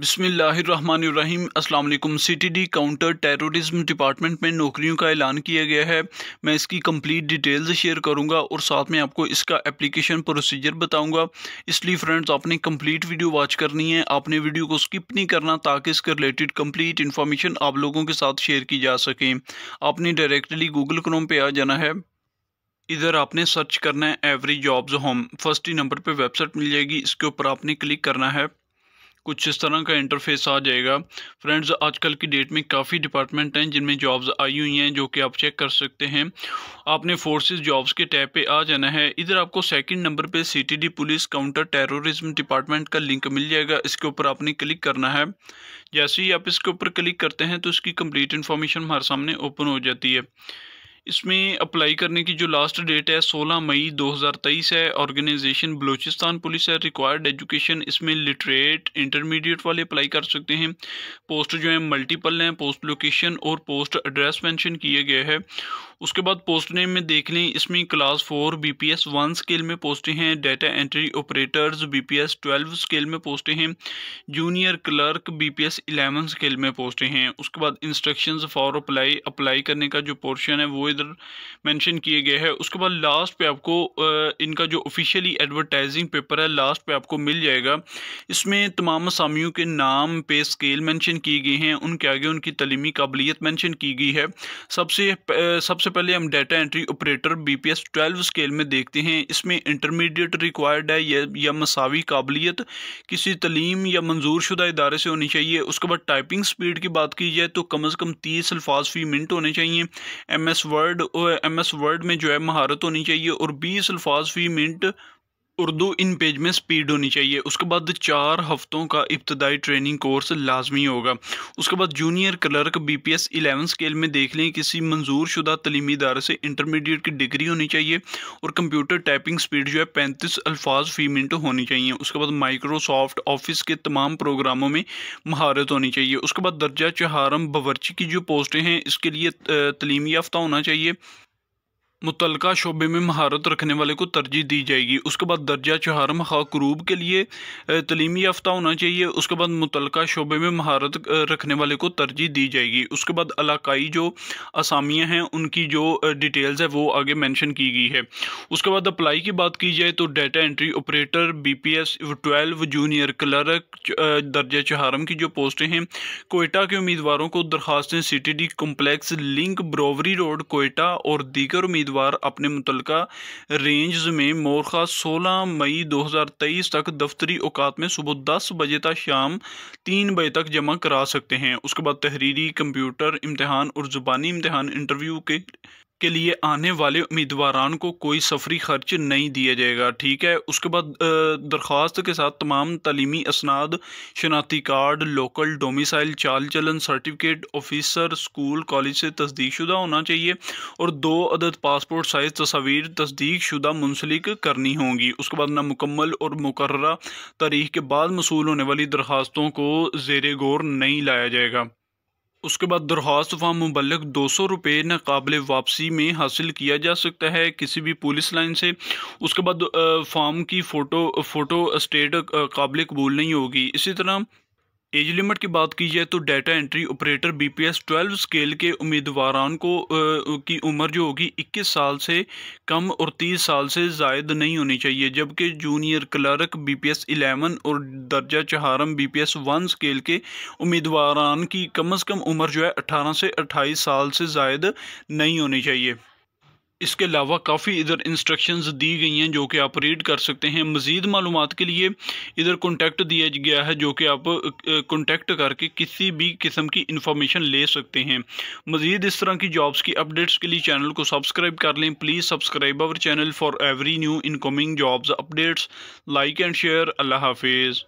बिसमीम् अल्लाम CTD counter terrorism department में नौकरियों का ऐलान किया गया है मैं इसकी कंप्लीट डिटेल्स शेयर करूंगा और साथ में आपको इसका एप्लीकेशन प्रोसीजर बताऊंगा इसलिए फ्रेंड्स आपने कंप्लीट वीडियो वॉच करनी है आपने वीडियो को स्किप नहीं करना ताकि इसके रिलेटेड कम्प्लीट इन्फॉर्मेशन आप लोगों के साथ शेयर की जा सके आपने डायरेक्टली गूगल क्रोम पर आ जाना है इधर आपने सर्च करना है एवरी जॉब्स होम फर्स्ट ही नंबर पर वेबसाइट मिल जाएगी इसके ऊपर आपने क्लिक करना है कुछ इस तरह का इंटरफेस आ जाएगा फ्रेंड्स आजकल की डेट में काफ़ी डिपार्टमेंट हैं जिनमें जॉब्स आई हुई हैं जो कि आप चेक कर सकते हैं आपने फोर्सेस जॉब्स के टैब पे आ जाना है इधर आपको सेकंड नंबर पे CTD police counter terrorism department का लिंक मिल जाएगा इसके ऊपर आपने क्लिक करना है जैसे ही आप इसके ऊपर क्लिक करते हैं तो इसकी कम्प्लीट इन्फॉर्मेशन हमारे सामने ओपन हो जाती है इसमें अप्लाई करने की जो लास्ट डेट है 16 मई 2023 है ऑर्गेनाइजेशन बलूचिस्तान पुलिस है रिक्वायर्ड एजुकेशन इसमें लिटरेट इंटरमीडिएट वाले अप्लाई कर सकते हैं पोस्ट जो है मल्टीपल हैं पोस्ट लोकेशन और पोस्ट एड्रेस मेंशन किया गया है उसके बाद पोस्ट नेम में देख लें इसमें class four B P S one scale में पोस्टें हैं data entry operators B P S twelve scale में पोस्टें हैं junior clerk B P S eleven scale में पोस्टें हैं उसके बाद इंस्ट्रक्शंस फॉर अप्लाई अप्लाई करने का जो पोर्शन है वो इधर मैंशन किए गए है उसके बाद लास्ट पर आपको इनका जो ऑफिशियली एडवर्टाइजिंग पेपर है लास्ट पर आपको मिल जाएगा इसमें तमाम असामियों के नाम पे स्केल मैंशन किए गए हैं उनके आगे उनकी तलीमी काबिलियत मैंशन की गई है सबसे सबसे सबसे पहले हम data entry operator BPS 12 scale में देखते हैं इसमें इंटरमीडिएट रिक्वायर्ड है या, या मसावी काबिलियत किसी तलीम या मंजूर शुदा इदारे से होनी चाहिए उसके बाद टाइपिंग स्पीड की बात की जाए तो कम अज़ कम तीस अल्फाज फी मिनट होने चाहिए M S word M S word में जो है महारत होनी चाहिए और बीस अल्फाज फी मिनट उर्दू इन पेज में स्पीड होनी चाहिए उसके बाद चार हफ्तों का इब्तदाई ट्रेनिंग कोर्स लाजमी होगा उसके बाद junior clerk B P S eleven scale में देख लें किसी मंजूर शुदा तलीमी इदारे से इंटरमीडिएट की डिग्री होनी चाहिए और कंप्यूटर टाइपिंग स्पीड जो है पैंतीस अल्फाज फी मिनट होनी चाहिए उसके बाद माइक्रोसॉफ्ट ऑफिस के तमाम प्रोग्रामों में महारत होनी चाहिए उसके बाद दर्जा चहारम बावरची की जो पोस्टें हैं इसके लिए तलीमी याफ्ता होना चाहिए मुतलका शोबे में महारत रखने वाले को तरजीह दी जाएगी उसके बाद दर्जा चहारम मखा के लिए तलीमी याफ्ता होना चाहिए उसके बाद मुतलका शोबे में महारत रखने वाले को तरजीह दी जाएगी उसके बाद इलाकई जो असामियाँ हैं उनकी जो डिटेल्स है वो आगे मैंशन की गई है उसके बाद अप्लाई की बात की जाए तो data entry operator B P S twelve junior clerk दर्जा चहारम की जो पोस्टें हैं कोयटा के उम्मीदवारों को दरख्वास्तें C T D complex link brewery road Quetta और दीगर उम्मीद उम्मीदवार अपने मुतल रेंज में मोरखा 16 मई 2023 तक दफ्तरी औकात में सुबह 10 बजे तक शाम 3 बजे तक जमा करा सकते हैं उसके बाद तहरीरी कंप्यूटर इम्तहान और ज़ुबानी इम्तहान इंटरव्यू के के लिए आने वाले उम्मीदवारान को कोई सफरी खर्च नहीं दिया जाएगा ठीक है उसके बाद दरख्वास्त के साथ तमाम तलीमी असनाद शनाख्ती कार्ड लोकल डोमिसाइल चाल चलन सर्टिफिकेट ऑफिसर स्कूल कॉलेज से तस्दीक शुदा होना चाहिए और दो अदद पासपोर्ट साइज तस्वीर तस्दीक शुदा मुंसलिक करनी होंगी उसके बाद नामुकम्मल और मुकर्रा तारीख के बाद मसूल होने वाली दरख्वास्तों को जेर गौर नहीं लाया जाएगा उसके बाद दरख्वास्त व मुबलक दो सौ रुपये नाकबिल वापसी में हासिल किया जा सकता है किसी भी पुलिस लाइन से उसके बाद फॉर्म की फ़ोटो फ़ोटो स्टेट काबिल कबूल नहीं होगी इसी तरह एज लिमिट की बात की जाए तो data entry operator BPS 12 scale के उम्मीदवारों को आ, की उम्र जो होगी 21 साल से कम और 30 साल से जायद नहीं होनी चाहिए जबकि जूनियर क्लर्क बीपीएस 11 और दर्जा चहारम बीपीएस 1 स्केल के उम्मीदवारों की कम अज़ कम उम्र जो है 18 से 28 साल से जायद नहीं होनी चाहिए इसके अलावा काफ़ी इधर इंस्ट्रक्शंस दी गई हैं जो कि आप रीड कर सकते हैं मज़ीद मालूम के लिए इधर कॉन्टैक्ट दिया गया है जो कि आप कॉन्टैक्ट करके किसी भी किस्म की इंफॉर्मेशन ले सकते हैं मज़ीद इस तरह की जॉब्स की अपडेट्स के लिए चैनल को सब्सक्राइब कर लें please subscribe our channel for every new incoming jobs updates like and share अल्लाह हाफिज़